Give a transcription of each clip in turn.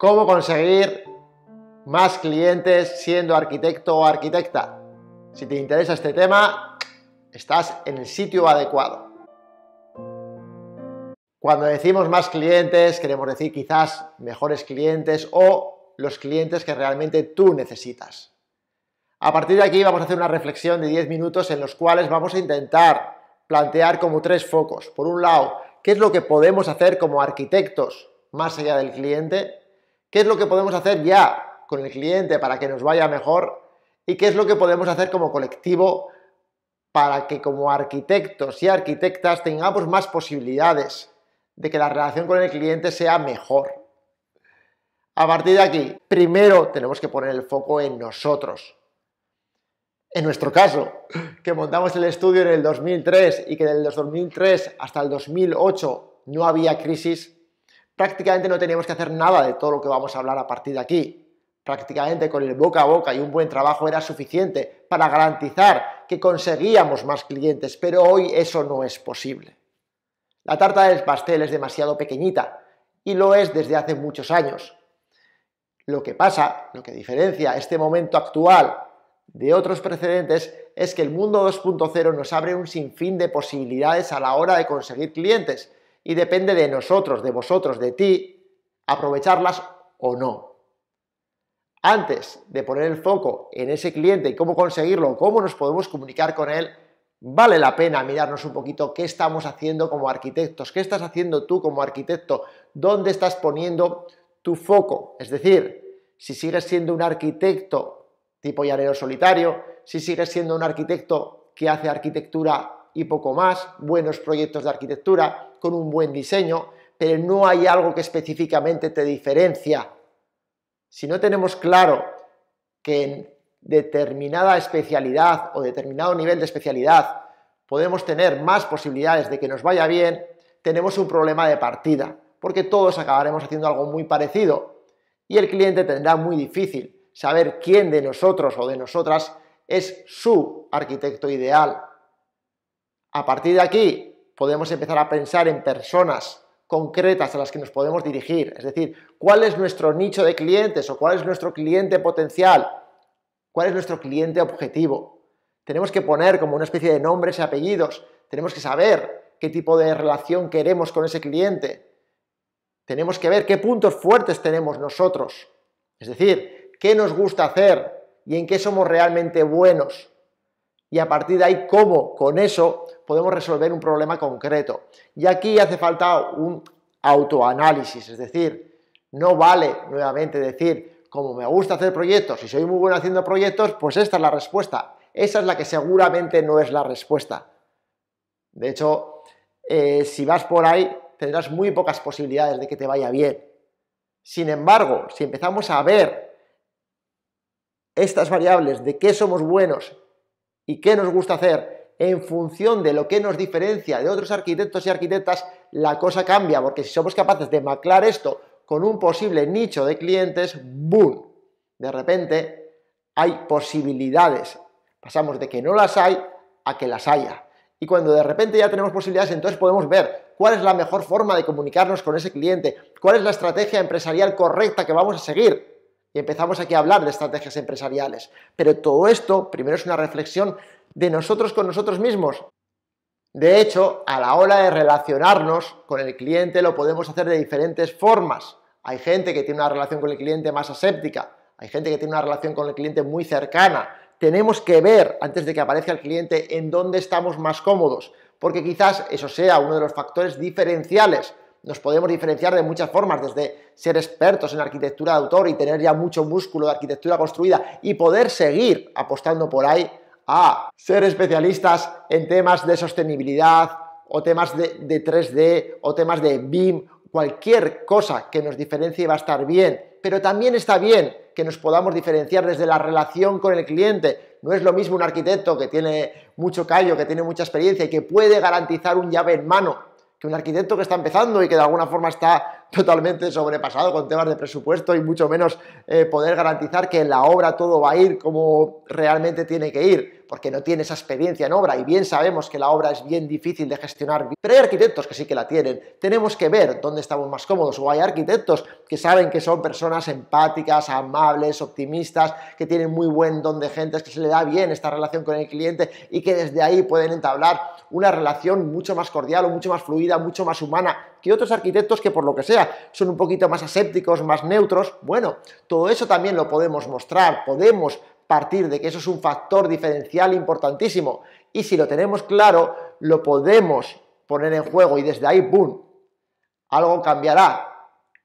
¿Cómo conseguir más clientes siendo arquitecto o arquitecta? Si te interesa este tema, estás en el sitio adecuado. Cuando decimos más clientes, queremos decir quizás mejores clientes o los clientes que realmente tú necesitas. A partir de aquí vamos a hacer una reflexión de 10 minutos en los cuales vamos a intentar plantear como tres focos. Por un lado, ¿qué es lo que podemos hacer como arquitectos más allá del cliente? qué es lo que podemos hacer ya con el cliente para que nos vaya mejor y qué es lo que podemos hacer como colectivo para que como arquitectos y arquitectas tengamos más posibilidades de que la relación con el cliente sea mejor. A partir de aquí, primero tenemos que poner el foco en nosotros. En nuestro caso, que montamos el estudio en el 2003 y que del 2003 hasta el 2008 no había crisis, prácticamente no teníamos que hacer nada de todo lo que vamos a hablar a partir de aquí. Prácticamente con el boca a boca y un buen trabajo era suficiente para garantizar que conseguíamos más clientes, pero hoy eso no es posible. La tarta del pastel es demasiado pequeñita y lo es desde hace muchos años. Lo que pasa, lo que diferencia este momento actual de otros precedentes es que el mundo 2.0 nos abre un sinfín de posibilidades a la hora de conseguir clientes y depende de nosotros, de vosotros, de ti, aprovecharlas o no. Antes de poner el foco en ese cliente y cómo conseguirlo, cómo nos podemos comunicar con él, vale la pena mirarnos un poquito qué estamos haciendo como arquitectos, qué estás haciendo tú como arquitecto, dónde estás poniendo tu foco. Es decir, si sigues siendo un arquitecto tipo llanero solitario, si sigues siendo un arquitecto que hace arquitectura y poco más, buenos proyectos de arquitectura con un buen diseño, pero no hay algo que específicamente te diferencia. Si no tenemos claro que en determinada especialidad o determinado nivel de especialidad podemos tener más posibilidades de que nos vaya bien, tenemos un problema de partida, porque todos acabaremos haciendo algo muy parecido y el cliente tendrá muy difícil saber quién de nosotros o de nosotras es su arquitecto ideal. A partir de aquí podemos empezar a pensar en personas concretas a las que nos podemos dirigir, es decir, cuál es nuestro nicho de clientes o cuál es nuestro cliente potencial, cuál es nuestro cliente objetivo. Tenemos que poner como una especie de nombres y apellidos, tenemos que saber qué tipo de relación queremos con ese cliente, tenemos que ver qué puntos fuertes tenemos nosotros, es decir, qué nos gusta hacer y en qué somos realmente buenos. Y a partir de ahí, cómo con eso podemos resolver un problema concreto. Y aquí hace falta un autoanálisis, es decir, no vale nuevamente decir, como me gusta hacer proyectos y soy muy bueno haciendo proyectos, pues esta es la respuesta. Esa es la que seguramente no es la respuesta. De hecho, eh, si vas por ahí, tendrás muy pocas posibilidades de que te vaya bien. Sin embargo, si empezamos a ver estas variables de qué somos buenos y qué nos gusta hacer en función de lo que nos diferencia de otros arquitectos y arquitectas, la cosa cambia, porque si somos capaces de maclar esto con un posible nicho de clientes, ¡boom! De repente hay posibilidades. Pasamos de que no las hay a que las haya. Y cuando de repente ya tenemos posibilidades, entonces podemos ver cuál es la mejor forma de comunicarnos con ese cliente, cuál es la estrategia empresarial correcta que vamos a seguir. Y empezamos aquí a hablar de estrategias empresariales. Pero todo esto, primero es una reflexión de nosotros con nosotros mismos. De hecho, a la hora de relacionarnos con el cliente lo podemos hacer de diferentes formas. Hay gente que tiene una relación con el cliente más aséptica, hay gente que tiene una relación con el cliente muy cercana. Tenemos que ver, antes de que aparezca el cliente, en dónde estamos más cómodos, porque quizás eso sea uno de los factores diferenciales nos podemos diferenciar de muchas formas, desde ser expertos en arquitectura de autor y tener ya mucho músculo de arquitectura construida y poder seguir apostando por ahí a ser especialistas en temas de sostenibilidad o temas de, de 3D o temas de BIM, cualquier cosa que nos diferencie va a estar bien, pero también está bien que nos podamos diferenciar desde la relación con el cliente. No es lo mismo un arquitecto que tiene mucho callo, que tiene mucha experiencia y que puede garantizar un llave en mano que un arquitecto que está empezando y que de alguna forma está totalmente sobrepasado con temas de presupuesto y mucho menos eh, poder garantizar que en la obra todo va a ir como realmente tiene que ir, porque no tiene esa experiencia en obra y bien sabemos que la obra es bien difícil de gestionar, pero hay arquitectos que sí que la tienen. Tenemos que ver dónde estamos más cómodos o hay arquitectos que saben que son personas empáticas, amables, optimistas, que tienen muy buen don de gentes, que se le da bien esta relación con el cliente y que desde ahí pueden entablar una relación mucho más cordial o mucho más fluida, mucho más humana que otros arquitectos que por lo que sea son un poquito más asépticos, más neutros. Bueno, todo eso también lo podemos mostrar, podemos partir de que eso es un factor diferencial importantísimo. Y si lo tenemos claro, lo podemos poner en juego y desde ahí, ¡boom!, algo cambiará.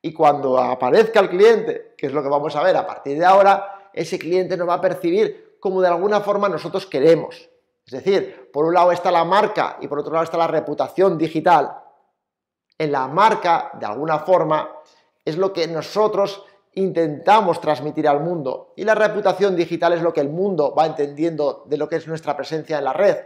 Y cuando aparezca el cliente, que es lo que vamos a ver a partir de ahora, ese cliente nos va a percibir como de alguna forma nosotros queremos. Es decir, por un lado está la marca y por otro lado está la reputación digital en la marca, de alguna forma, es lo que nosotros intentamos transmitir al mundo. Y la reputación digital es lo que el mundo va entendiendo de lo que es nuestra presencia en la red.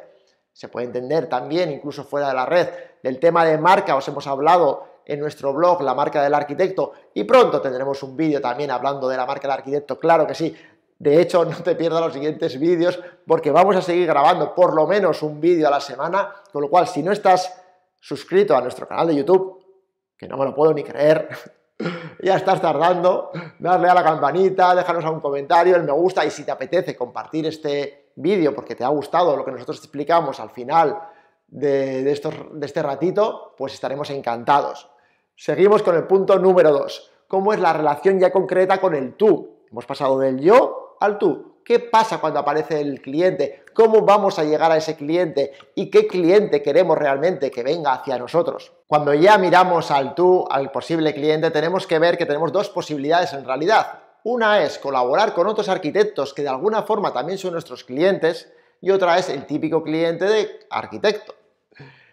Se puede entender también, incluso fuera de la red, del tema de marca, os hemos hablado en nuestro blog, la marca del arquitecto, y pronto tendremos un vídeo también hablando de la marca del arquitecto, claro que sí. De hecho, no te pierdas los siguientes vídeos porque vamos a seguir grabando por lo menos un vídeo a la semana, con lo cual si no estás suscrito a nuestro canal de YouTube, que no me lo puedo ni creer, ya estás tardando, darle a la campanita, déjanos algún comentario, el me gusta y si te apetece compartir este vídeo porque te ha gustado lo que nosotros te explicamos al final de, de este ratito, pues estaremos encantados. Seguimos con el punto número 2. ¿Cómo es la relación ya concreta con el tú? Hemos pasado del yo al tú qué pasa cuando aparece el cliente, cómo vamos a llegar a ese cliente y qué cliente queremos realmente que venga hacia nosotros. Cuando ya miramos al tú, al posible cliente, tenemos que ver que tenemos dos posibilidades en realidad. Una es colaborar con otros arquitectos que de alguna forma también son nuestros clientes y otra es el típico cliente de arquitecto.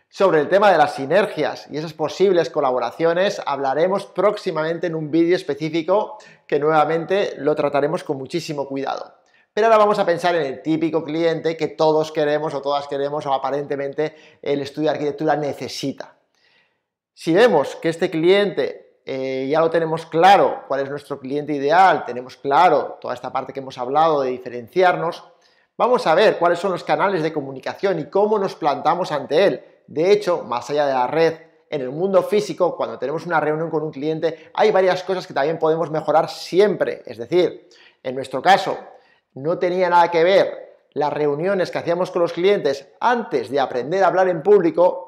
Sobre el tema de las sinergias y esas posibles colaboraciones hablaremos próximamente en un vídeo específico que nuevamente lo trataremos con muchísimo cuidado. Pero ahora vamos a pensar en el típico cliente que todos queremos o todas queremos o aparentemente el estudio de arquitectura necesita. Si vemos que este cliente eh, ya lo tenemos claro, cuál es nuestro cliente ideal, tenemos claro toda esta parte que hemos hablado de diferenciarnos, vamos a ver cuáles son los canales de comunicación y cómo nos plantamos ante él. De hecho, más allá de la red, en el mundo físico, cuando tenemos una reunión con un cliente, hay varias cosas que también podemos mejorar siempre. Es decir, en nuestro caso, no tenía nada que ver las reuniones que hacíamos con los clientes antes de aprender a hablar en público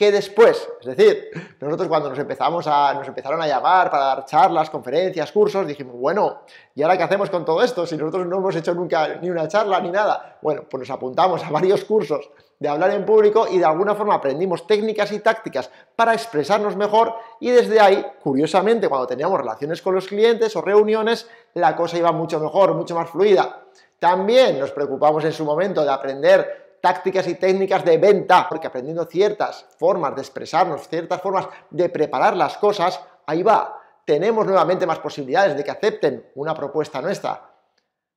que después. Es decir, nosotros cuando nos, empezamos a, nos empezaron a llamar para dar charlas, conferencias, cursos, dijimos, bueno, ¿y ahora qué hacemos con todo esto? Si nosotros no hemos hecho nunca ni una charla ni nada. Bueno, pues nos apuntamos a varios cursos de hablar en público y de alguna forma aprendimos técnicas y tácticas para expresarnos mejor y desde ahí, curiosamente, cuando teníamos relaciones con los clientes o reuniones, la cosa iba mucho mejor, mucho más fluida. También nos preocupamos en su momento de aprender tácticas y técnicas de venta, porque aprendiendo ciertas formas de expresarnos, ciertas formas de preparar las cosas, ahí va, tenemos nuevamente más posibilidades de que acepten una propuesta nuestra.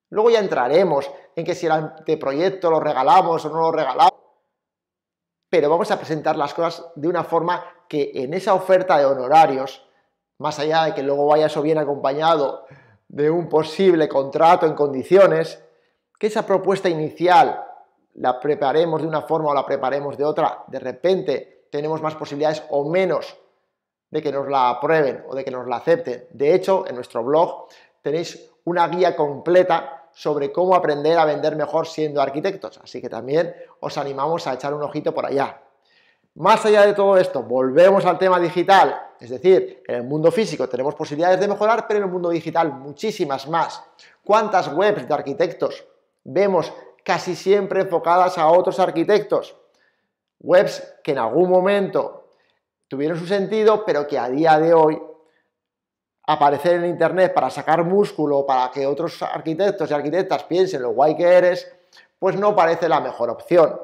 Luego ya entraremos en que si el anteproyecto lo regalamos o no lo regalamos, pero vamos a presentar las cosas de una forma que en esa oferta de honorarios, más allá de que luego vaya eso bien acompañado de un posible contrato en condiciones, que esa propuesta inicial la preparemos de una forma o la preparemos de otra, de repente tenemos más posibilidades o menos de que nos la aprueben o de que nos la acepten. De hecho, en nuestro blog tenéis una guía completa sobre cómo aprender a vender mejor siendo arquitectos, así que también os animamos a echar un ojito por allá. Más allá de todo esto, volvemos al tema digital, es decir, en el mundo físico tenemos posibilidades de mejorar, pero en el mundo digital muchísimas más. ¿Cuántas webs de arquitectos vemos casi siempre enfocadas a otros arquitectos. Webs que en algún momento tuvieron su sentido, pero que a día de hoy aparecer en Internet para sacar músculo, para que otros arquitectos y arquitectas piensen lo guay que eres, pues no parece la mejor opción.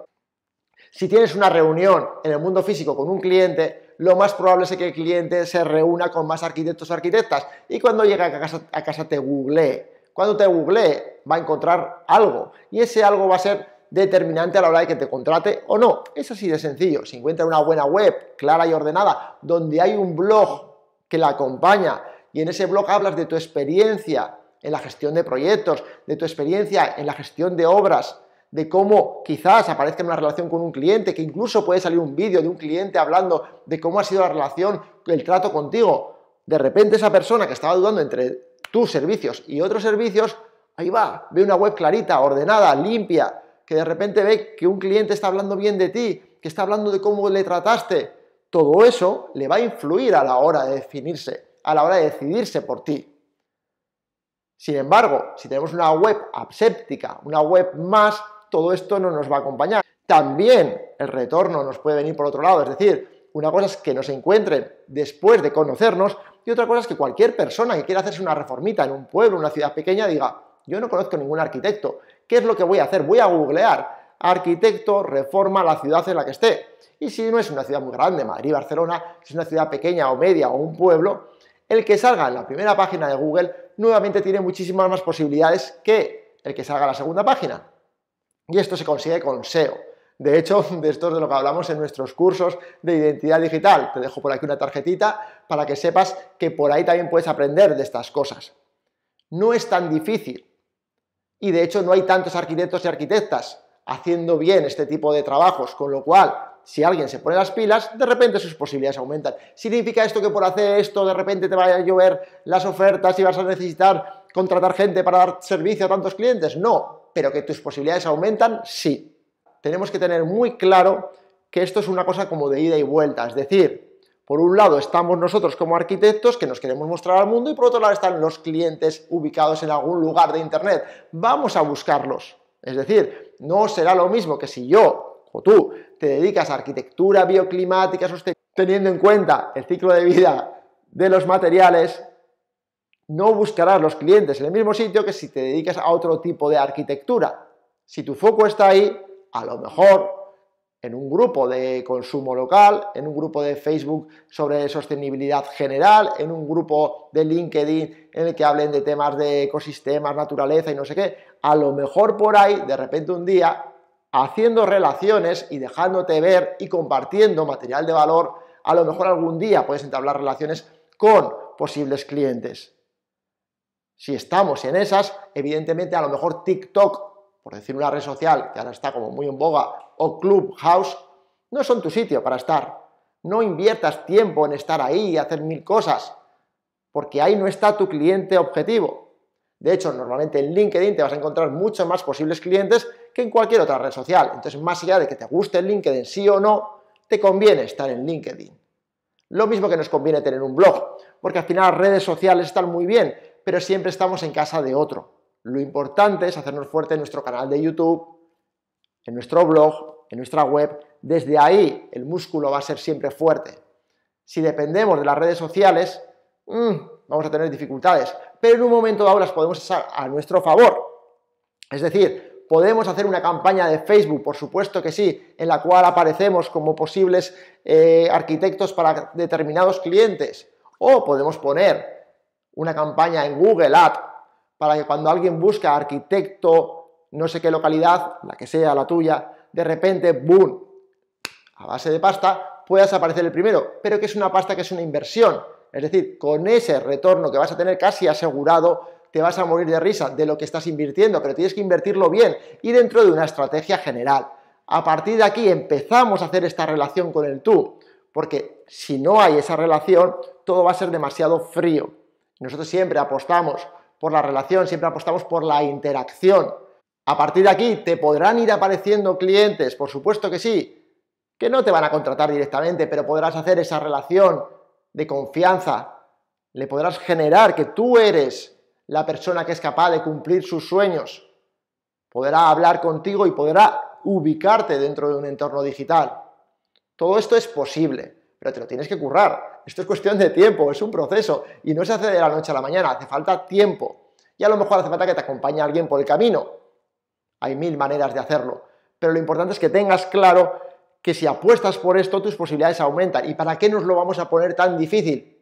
Si tienes una reunión en el mundo físico con un cliente, lo más probable es que el cliente se reúna con más arquitectos y arquitectas y cuando llega a casa, a casa te googlee cuando te googlee va a encontrar algo y ese algo va a ser determinante a la hora de que te contrate o no. Es así de sencillo. Si encuentra una buena web clara y ordenada donde hay un blog que la acompaña y en ese blog hablas de tu experiencia en la gestión de proyectos, de tu experiencia en la gestión de obras, de cómo quizás aparezca una relación con un cliente, que incluso puede salir un vídeo de un cliente hablando de cómo ha sido la relación, el trato contigo. De repente esa persona que estaba dudando entre tus servicios y otros servicios, ahí va, ve una web clarita, ordenada, limpia, que de repente ve que un cliente está hablando bien de ti, que está hablando de cómo le trataste, todo eso le va a influir a la hora de definirse, a la hora de decidirse por ti. Sin embargo, si tenemos una web abséptica, una web más, todo esto no nos va a acompañar. También el retorno nos puede venir por otro lado, es decir, una cosa es que nos encuentren después de conocernos y otra cosa es que cualquier persona que quiera hacerse una reformita en un pueblo, una ciudad pequeña, diga, yo no conozco ningún arquitecto, ¿qué es lo que voy a hacer? Voy a googlear arquitecto reforma la ciudad en la que esté. Y si no es una ciudad muy grande, Madrid, Barcelona, si es una ciudad pequeña o media o un pueblo, el que salga en la primera página de Google nuevamente tiene muchísimas más posibilidades que el que salga en la segunda página. Y esto se consigue con SEO. De hecho, de esto es de lo que hablamos en nuestros cursos de identidad digital. Te dejo por aquí una tarjetita para que sepas que por ahí también puedes aprender de estas cosas. No es tan difícil. Y de hecho no hay tantos arquitectos y arquitectas haciendo bien este tipo de trabajos, con lo cual, si alguien se pone las pilas, de repente sus posibilidades aumentan. ¿Significa esto que por hacer esto de repente te vaya a llover las ofertas y vas a necesitar contratar gente para dar servicio a tantos clientes? No, pero que tus posibilidades aumentan, sí tenemos que tener muy claro que esto es una cosa como de ida y vuelta, es decir, por un lado estamos nosotros como arquitectos que nos queremos mostrar al mundo y por otro lado están los clientes ubicados en algún lugar de Internet. Vamos a buscarlos. Es decir, no será lo mismo que si yo o tú te dedicas a arquitectura bioclimática sostenible, teniendo en cuenta el ciclo de vida de los materiales, no buscarás los clientes en el mismo sitio que si te dedicas a otro tipo de arquitectura. Si tu foco está ahí, a lo mejor en un grupo de consumo local, en un grupo de Facebook sobre sostenibilidad general, en un grupo de LinkedIn en el que hablen de temas de ecosistemas, naturaleza y no sé qué, a lo mejor por ahí, de repente un día, haciendo relaciones y dejándote ver y compartiendo material de valor, a lo mejor algún día puedes entablar relaciones con posibles clientes. Si estamos en esas, evidentemente a lo mejor TikTok por decir una red social que ahora está como muy en boga, o Clubhouse, no son tu sitio para estar. No inviertas tiempo en estar ahí y hacer mil cosas, porque ahí no está tu cliente objetivo. De hecho, normalmente en LinkedIn te vas a encontrar muchos más posibles clientes que en cualquier otra red social. Entonces, más allá de que te guste LinkedIn sí o no, te conviene estar en LinkedIn. Lo mismo que nos conviene tener un blog, porque al final las redes sociales están muy bien, pero siempre estamos en casa de otro. Lo importante es hacernos fuerte en nuestro canal de YouTube, en nuestro blog, en nuestra web. Desde ahí el músculo va a ser siempre fuerte. Si dependemos de las redes sociales, mm, vamos a tener dificultades, pero en un momento dado las podemos usar a nuestro favor. Es decir, podemos hacer una campaña de Facebook, por supuesto que sí, en la cual aparecemos como posibles eh, arquitectos para determinados clientes. O podemos poner una campaña en Google Ads para que cuando alguien busca arquitecto, no sé qué localidad, la que sea, la tuya, de repente, ¡boom!, a base de pasta, puedas aparecer el primero, pero que es una pasta que es una inversión. Es decir, con ese retorno que vas a tener casi asegurado, te vas a morir de risa de lo que estás invirtiendo, pero tienes que invertirlo bien y dentro de una estrategia general. A partir de aquí empezamos a hacer esta relación con el tú, porque si no hay esa relación, todo va a ser demasiado frío. Nosotros siempre apostamos por la relación, siempre apostamos por la interacción. A partir de aquí, ¿te podrán ir apareciendo clientes? Por supuesto que sí, que no te van a contratar directamente, pero podrás hacer esa relación de confianza, le podrás generar que tú eres la persona que es capaz de cumplir sus sueños, podrá hablar contigo y podrá ubicarte dentro de un entorno digital. Todo esto es posible pero te lo tienes que currar. Esto es cuestión de tiempo, es un proceso y no se hace de la noche a la mañana, hace falta tiempo. Y a lo mejor hace falta que te acompañe alguien por el camino. Hay mil maneras de hacerlo, pero lo importante es que tengas claro que si apuestas por esto tus posibilidades aumentan. ¿Y para qué nos lo vamos a poner tan difícil?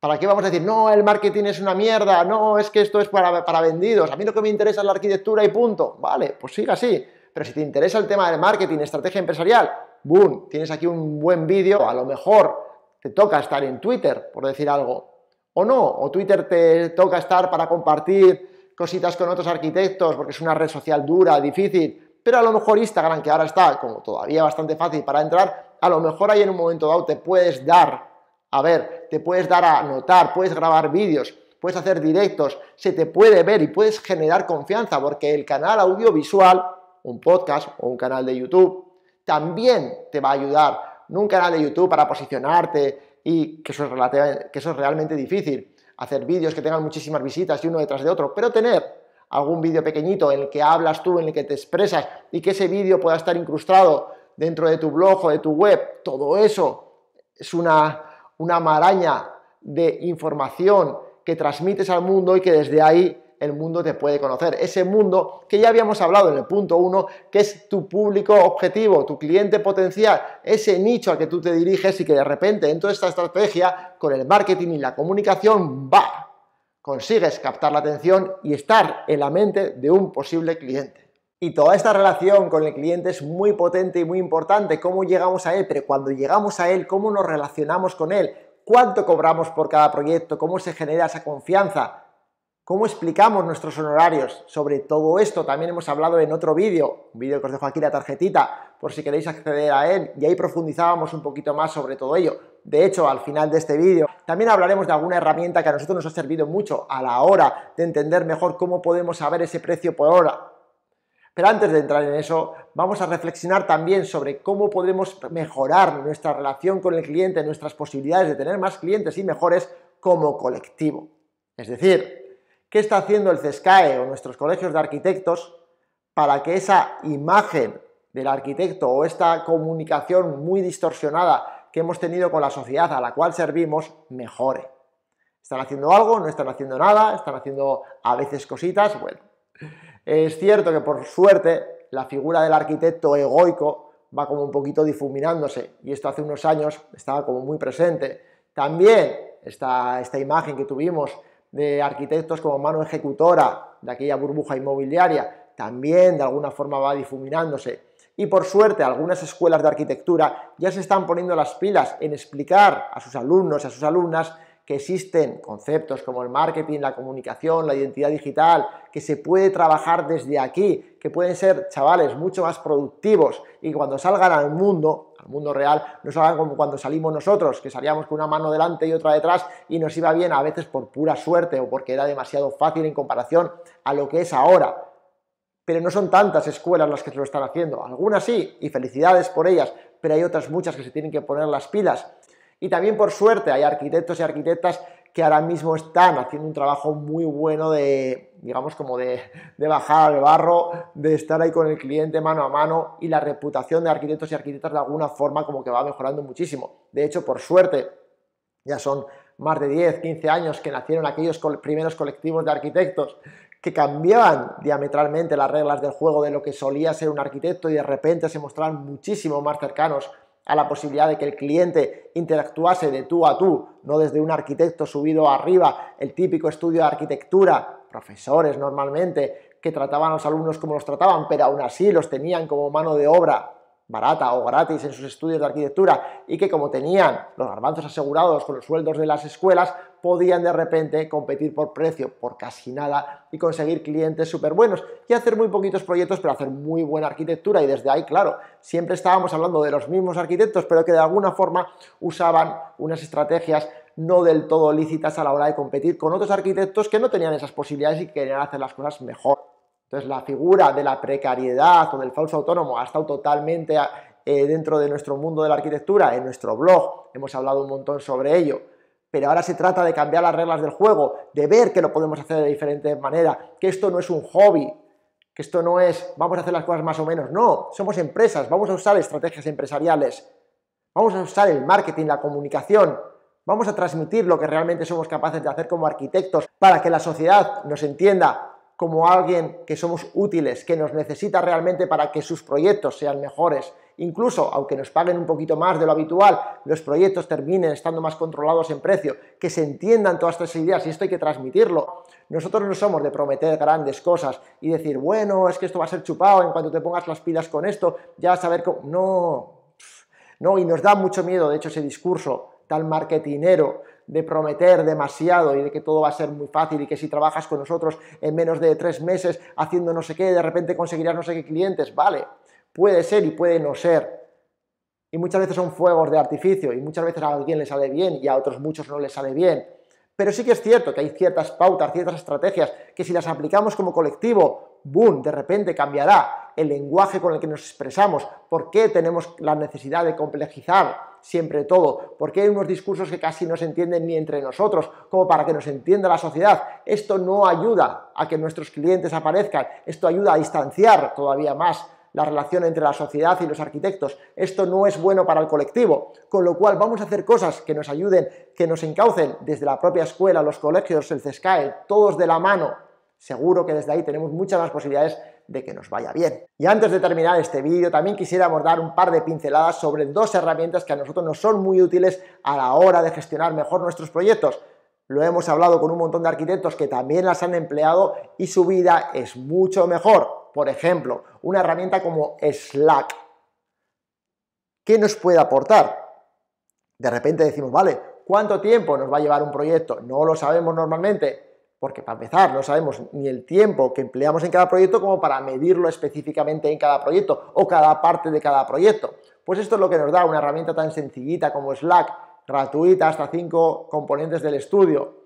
¿Para qué vamos a decir, no, el marketing es una mierda, no, es que esto es para, vendidos, a mí lo que me interesa es la arquitectura y punto? Vale, pues siga así. Pero si te interesa el tema del marketing, estrategia empresarial, boom, tienes aquí un buen vídeo, a lo mejor te toca estar en Twitter, por decir algo, o no, o Twitter te toca estar para compartir cositas con otros arquitectos, porque es una red social dura, difícil, pero a lo mejor Instagram, que ahora está como todavía bastante fácil para entrar, a lo mejor ahí en un momento dado te puedes dar a ver, te puedes dar a notar, puedes grabar vídeos, puedes hacer directos, se te puede ver y puedes generar confianza porque el canal audiovisual, un podcast o un canal de YouTube, también te va a ayudar. No un canal de YouTube para posicionarte y que eso es, que eso es realmente difícil. Hacer vídeos que tengan muchísimas visitas y uno detrás de otro, pero tener algún vídeo pequeñito en el que hablas tú, en el que te expresas y que ese vídeo pueda estar incrustado dentro de tu blog o de tu web, todo eso es una maraña de información que transmites al mundo y que desde ahí el mundo te puede conocer. Ese mundo que ya habíamos hablado en el punto 1, que es tu público objetivo, tu cliente potencial, ese nicho al que tú te diriges y que de repente en toda esta estrategia, con el marketing y la comunicación, va, consigues captar la atención y estar en la mente de un posible cliente. Y toda esta relación con el cliente es muy potente y muy importante, cómo llegamos a él, pero cuando llegamos a él, cómo nos relacionamos con él, cuánto cobramos por cada proyecto, cómo se genera esa confianza, ¿Cómo explicamos nuestros honorarios? Sobre todo esto también hemos hablado en otro vídeo, un vídeo que os dejo aquí la tarjetita por si queréis acceder a él y ahí profundizábamos un poquito más sobre todo ello. De hecho, al final de este vídeo también hablaremos de alguna herramienta que a nosotros nos ha servido mucho a la hora de entender mejor cómo podemos saber ese precio por hora. Pero antes de entrar en eso, vamos a reflexionar también sobre cómo podemos mejorar nuestra relación con el cliente, nuestras posibilidades de tener más clientes y mejores como colectivo. Es decir, ¿Qué está haciendo el CESCAE o nuestros colegios de arquitectos para que esa imagen del arquitecto o esta comunicación muy distorsionada que hemos tenido con la sociedad a la cual servimos mejore? ¿Están haciendo algo? ¿No están haciendo nada? ¿Están haciendo a veces cositas? Bueno, es cierto que por suerte la figura del arquitecto egoico va como un poquito difuminándose y esto hace unos años estaba como muy presente. También esta, esta imagen que tuvimos de arquitectos como mano ejecutora de aquella burbuja inmobiliaria, también de alguna forma va difuminándose. Y por suerte algunas escuelas de arquitectura ya se están poniendo las pilas en explicar a sus alumnos, y a sus alumnas, que existen conceptos como el marketing, la comunicación, la identidad digital, que se puede trabajar desde aquí, que pueden ser chavales mucho más productivos y cuando salgan al mundo, al mundo real, no salgan como cuando salimos nosotros, que salíamos con una mano delante y otra detrás y nos iba bien a veces por pura suerte o porque era demasiado fácil en comparación a lo que es ahora. Pero no son tantas escuelas las que se lo están haciendo. Algunas sí, y felicidades por ellas, pero hay otras muchas que se tienen que poner las pilas y también por suerte hay arquitectos y arquitectas que ahora mismo están haciendo un trabajo muy bueno de, digamos, como de, de, bajar al barro, de estar ahí con el cliente mano a mano y la reputación de arquitectos y arquitectas de alguna forma como que va mejorando muchísimo. De hecho, por suerte, ya son más de 10, 15 años que nacieron aquellos primeros colectivos de arquitectos que cambiaban diametralmente las reglas del juego de lo que solía ser un arquitecto y de repente se mostraban muchísimo más cercanos a la posibilidad de que el cliente interactuase de tú a tú, no desde un arquitecto subido arriba, el típico estudio de arquitectura, profesores normalmente, que trataban a los alumnos como los trataban, pero aún así los tenían como mano de obra barata o gratis en sus estudios de arquitectura y que como tenían los garbanzos asegurados con los sueldos de las escuelas, podían de repente competir por precio, por casi nada y conseguir clientes súper buenos y hacer muy poquitos proyectos, pero hacer muy buena arquitectura y desde ahí, claro, siempre estábamos hablando de los mismos arquitectos, pero que de alguna forma usaban unas estrategias no del todo lícitas a la hora de competir con otros arquitectos que no tenían esas posibilidades y querían hacer las cosas mejor. Entonces la figura de la precariedad o del falso autónomo ha estado totalmente eh, dentro de nuestro mundo de la arquitectura, en nuestro blog hemos hablado un montón sobre ello pero ahora se trata de cambiar las reglas del juego, de ver que lo podemos hacer de diferente manera, que esto no es un hobby, que esto no es vamos a hacer las cosas más o menos, no, somos empresas, vamos a usar estrategias empresariales, vamos a usar el marketing, la comunicación, vamos a transmitir lo que realmente somos capaces de hacer como arquitectos para que la sociedad nos entienda como alguien que somos útiles, que nos necesita realmente para que sus proyectos sean mejores incluso aunque nos paguen un poquito más de lo habitual, los proyectos terminen estando más controlados en precio, que se entiendan todas estas ideas y esto hay que transmitirlo. Nosotros no somos de prometer grandes cosas y decir, bueno, es que esto va a ser chupado, en cuanto te pongas las pilas con esto, ya vas a ver cómo... No, no, y nos da mucho miedo, de hecho, ese discurso tan marketinero de prometer demasiado y de que todo va a ser muy fácil y que si trabajas con nosotros en menos de tres meses haciendo no sé qué, de repente conseguirás no sé qué clientes, vale. Puede ser y puede no ser. Y muchas veces son fuegos de artificio y muchas veces a alguien le sale bien y a otros muchos no le sale bien. Pero sí que es cierto que hay ciertas pautas, ciertas estrategias que si las aplicamos como colectivo, boom, de repente cambiará el lenguaje con el que nos expresamos, por qué tenemos la necesidad de complejizar siempre todo, por qué hay unos discursos que casi no se entienden ni entre nosotros, como para que nos entienda la sociedad. Esto no ayuda a que nuestros clientes aparezcan, esto ayuda a distanciar todavía más la relación entre la sociedad y los arquitectos. Esto no es bueno para el colectivo, con lo cual vamos a hacer cosas que nos ayuden, que nos encaucen desde la propia escuela, los colegios, el CESCAE, todos de la mano. Seguro que desde ahí tenemos muchas más posibilidades de que nos vaya bien. Y antes de terminar este vídeo, también quisiera abordar un par de pinceladas sobre dos herramientas que a nosotros nos son muy útiles a la hora de gestionar mejor nuestros proyectos. Lo hemos hablado con un montón de arquitectos que también las han empleado y su vida es mucho mejor. Por ejemplo, una herramienta como Slack. ¿Qué nos puede aportar? De repente decimos, vale, ¿cuánto tiempo nos va a llevar un proyecto? No lo sabemos normalmente, porque para empezar no sabemos ni el tiempo que empleamos en cada proyecto como para medirlo específicamente en cada proyecto o cada parte de cada proyecto. Pues esto es lo que nos da una herramienta tan sencillita como Slack, gratuita, hasta cinco componentes del estudio.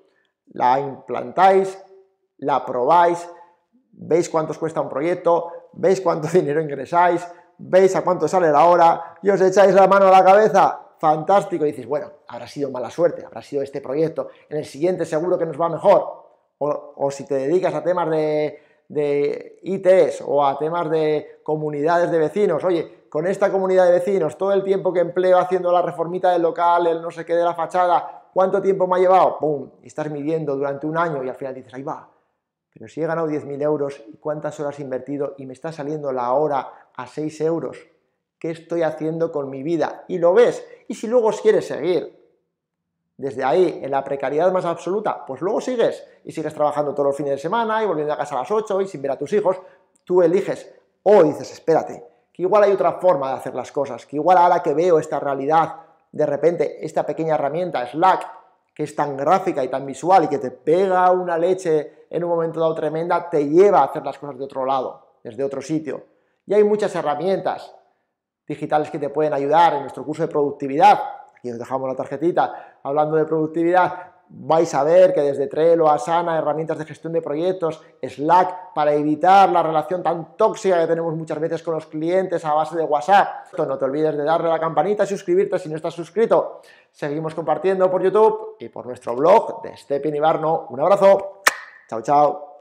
La implantáis, la probáis, veis cuánto os cuesta un proyecto, veis cuánto dinero ingresáis, veis a cuánto sale la hora y os echáis la mano a la cabeza. Fantástico. Y dices, bueno, habrá sido mala suerte, habrá sido este proyecto, en el siguiente seguro que nos va mejor. O, si te dedicas a temas de, de ITs o a temas de comunidades de vecinos, oye, con esta comunidad de vecinos, todo el tiempo que empleo haciendo la reformita del local, el no sé qué de la fachada, ¿cuánto tiempo me ha llevado? ¡Pum! Y estás midiendo durante un año y al final dices, ahí va, pero si he ganado 10.000 euros y cuántas horas he invertido y me está saliendo la hora a 6 euros, ¿qué estoy haciendo con mi vida? Y lo ves. Y si luego quieres seguir desde ahí, en la precariedad más absoluta, pues luego sigues y sigues trabajando todos los fines de semana y volviendo a casa a las 8 y sin ver a tus hijos, tú eliges o dices, espérate, que igual hay otra forma de hacer las cosas, que igual ahora que veo esta realidad, de repente esta pequeña herramienta, Slack, que es tan gráfica y tan visual y que te pega una leche en un momento dado tremenda, te lleva a hacer las cosas de otro lado, desde otro sitio. Y hay muchas herramientas digitales que te pueden ayudar en nuestro curso de productividad. Aquí os dejamos la tarjetita hablando de productividad vais a ver que desde Trello, Asana, herramientas de gestión de proyectos, Slack, para evitar la relación tan tóxica que tenemos muchas veces con los clientes a base de WhatsApp. no te olvides de darle a la campanita, y suscribirte si no estás suscrito. Seguimos compartiendo por YouTube y por nuestro blog de Stepin y Un abrazo. Chao, chao.